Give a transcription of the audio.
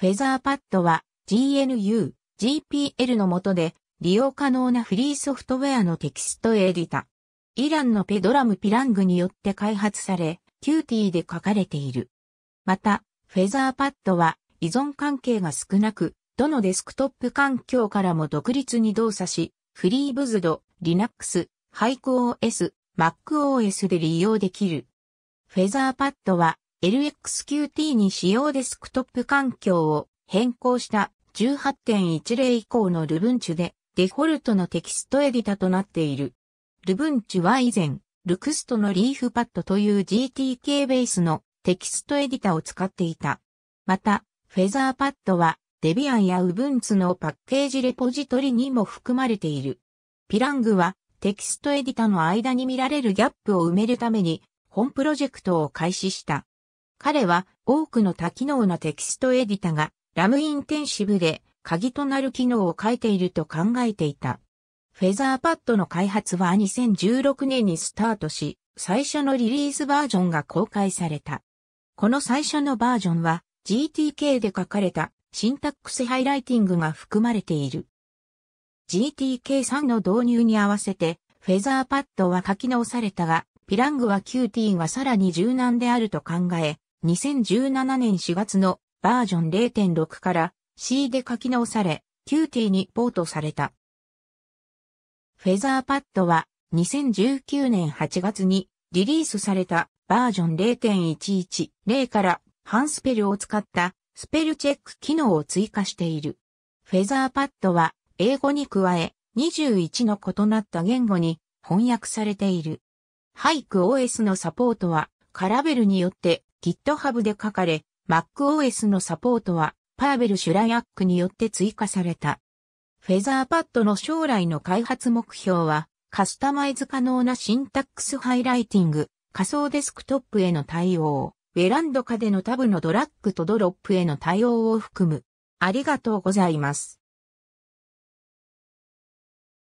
フェザーパッドは GNU、GPL の下で利用可能なフリーソフトウェアのテキストエディタ。イランのペドラム・ピラングによって開発され、キューティーで書かれている。また、フェザーパッドは依存関係が少なく、どのデスクトップ環境からも独立に動作し、フリーブズド、Linux、HikeOS、MacOS で利用できる。フェザーパッドは LXQT に使用デスクトップ環境を変更した18.10以降のルブンチュでデフォルトのテキストエディタとなっている。ルブンチュは以前、ルクストのリーフパッドという GTK ベースのテキストエディタを使っていた。また、フェザーパッドはデビアンやウブンツのパッケージレポジトリにも含まれている。ピラングはテキストエディタの間に見られるギャップを埋めるために本プロジェクトを開始した。彼は多くの多機能なテキストエディタがラムインテンシブで鍵となる機能を書いていると考えていた。フェザーパッドの開発は2016年にスタートし、最初のリリースバージョンが公開された。この最初のバージョンは GTK で書かれたシンタックスハイライティングが含まれている。GTK3 の導入に合わせて、フェザーパッドは書き直されたが、ピラングは QT がさらに柔軟であると考え、2017年4月のバージョン0.6から C で書き直され、QT にポートされた。フェザーパッドは2019年8月にリリースされたバージョン0.110からンスペルを使ったスペルチェック機能を追加している。フェザーパッドは英語に加え21の異なった言語に翻訳されている。ハイク OS のサポートはカラベルによって GitHub で書かれ、MacOS のサポートは、パーベル・シュラヤックによって追加された。フェザーパッドの将来の開発目標は、カスタマイズ可能なシンタックスハイライティング、仮想デスクトップへの対応、ウェランド下でのタブのドラッグとドロップへの対応を含む。ありがとうございます。